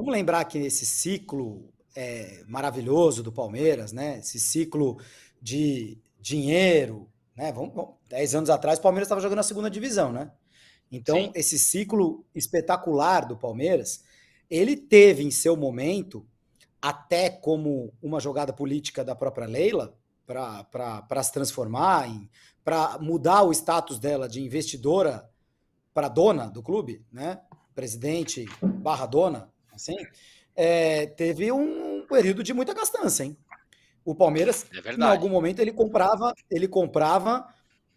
Vamos lembrar que esse ciclo é, maravilhoso do Palmeiras, né? Esse ciclo de dinheiro, né? Vamos, dez anos atrás o Palmeiras estava jogando a segunda divisão, né? Então Sim. esse ciclo espetacular do Palmeiras, ele teve em seu momento até como uma jogada política da própria Leila para se transformar em para mudar o status dela de investidora para dona do clube, né? Presidente barra dona, assim, é, teve um período de muita gastança, hein? O Palmeiras, é em algum momento, ele comprava, ele comprava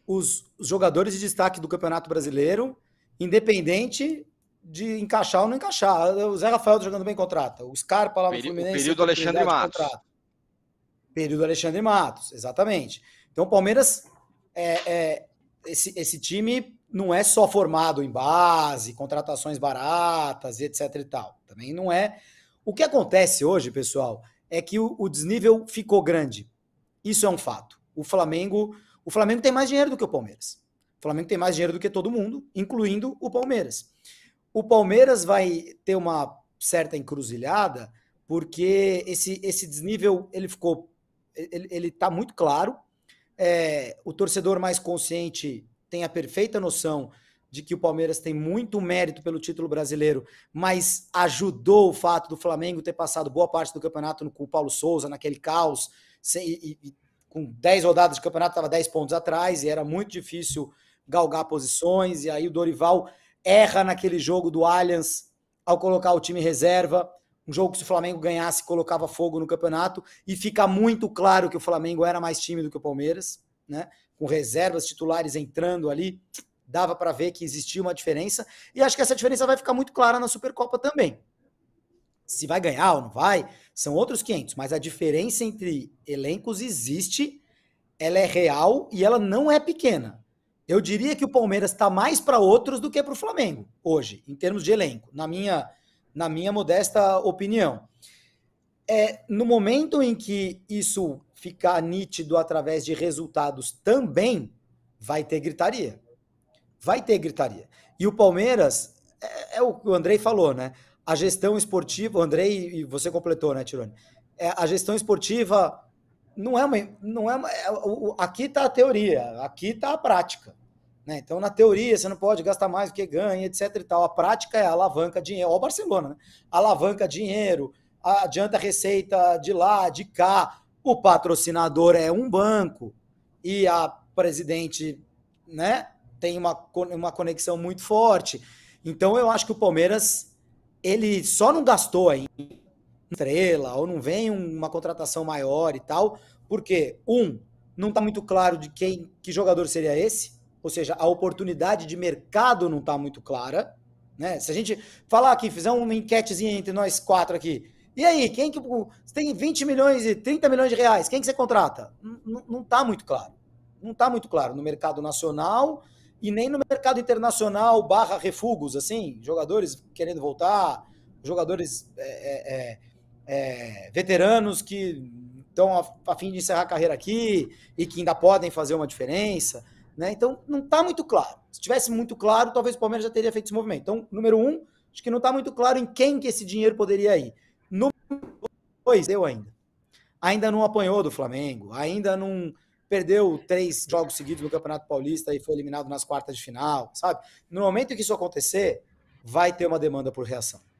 os, os, jogadores de destaque do Campeonato Brasileiro, independente de encaixar ou não encaixar. O Zé Rafael tá jogando bem contrata. O Scarpa lá no período, Fluminense. Período do Alexandre Matos. Contrata. Período Alexandre Matos, exatamente. Então o Palmeiras, é, é, esse, esse time não é só formado em base, contratações baratas, etc e tal. Também não é. O que acontece hoje, pessoal, é que o, o desnível ficou grande. Isso é um fato. O Flamengo, o Flamengo tem mais dinheiro do que o Palmeiras. O Flamengo tem mais dinheiro do que todo mundo, incluindo o Palmeiras. O Palmeiras vai ter uma certa encruzilhada porque esse, esse desnível ele ficou ele, ele tá muito claro. É, o torcedor mais consciente tem a perfeita noção de que o Palmeiras tem muito mérito pelo título brasileiro, mas ajudou o fato do Flamengo ter passado boa parte do campeonato com o Paulo Souza, naquele caos, sem, e, e, com 10 rodadas de campeonato, estava 10 pontos atrás, e era muito difícil galgar posições, e aí o Dorival erra naquele jogo do Allianz ao colocar o time reserva, um jogo que se o Flamengo ganhasse, colocava fogo no campeonato, e fica muito claro que o Flamengo era mais time do que o Palmeiras, né? Com reservas titulares entrando ali, dava para ver que existia uma diferença. E acho que essa diferença vai ficar muito clara na Supercopa também. Se vai ganhar ou não vai, são outros 500, mas a diferença entre elencos existe, ela é real e ela não é pequena. Eu diria que o Palmeiras está mais para outros do que para o Flamengo hoje, em termos de elenco, na minha, na minha modesta opinião. É, no momento em que isso ficar nítido através de resultados também, vai ter gritaria. Vai ter gritaria. E o Palmeiras, é, é o que o Andrei falou, né? A gestão esportiva, o Andrei, e você completou, né, Tirone? É, a gestão esportiva não é uma. Não é uma, é, o, aqui está a teoria, aqui está a prática. Né? Então, na teoria, você não pode gastar mais do que ganha, etc. E tal. A prática é alavanca dinheiro. Olha o Barcelona, né? Alavanca dinheiro, adianta receita de lá, de cá o patrocinador é um banco e a presidente né, tem uma, uma conexão muito forte. Então eu acho que o Palmeiras ele só não gastou aí estrela ou não vem uma contratação maior e tal, porque um não está muito claro de quem que jogador seria esse, ou seja, a oportunidade de mercado não está muito clara, né? Se a gente falar aqui, fizer uma enquetezinha entre nós quatro aqui, e aí, quem que. Você tem 20 milhões e 30 milhões de reais, quem que você contrata? Não está muito claro. Não está muito claro no mercado nacional e nem no mercado internacional barra refugos, assim, jogadores querendo voltar, jogadores é, é, é, é veteranos que estão a, a, fim de encerrar a carreira aqui e que ainda podem fazer uma diferença. Né? Então, não está muito claro. Se tivesse muito claro, talvez o Palmeiras já teria feito esse movimento. Então, número um, acho que não está muito claro em quem que esse dinheiro poderia ir. No 2, eu ainda. Ainda não apanhou do Flamengo, ainda não perdeu três jogos seguidos no Campeonato Paulista e foi eliminado nas quartas de final, sabe? No momento que isso acontecer, vai ter uma demanda por reação.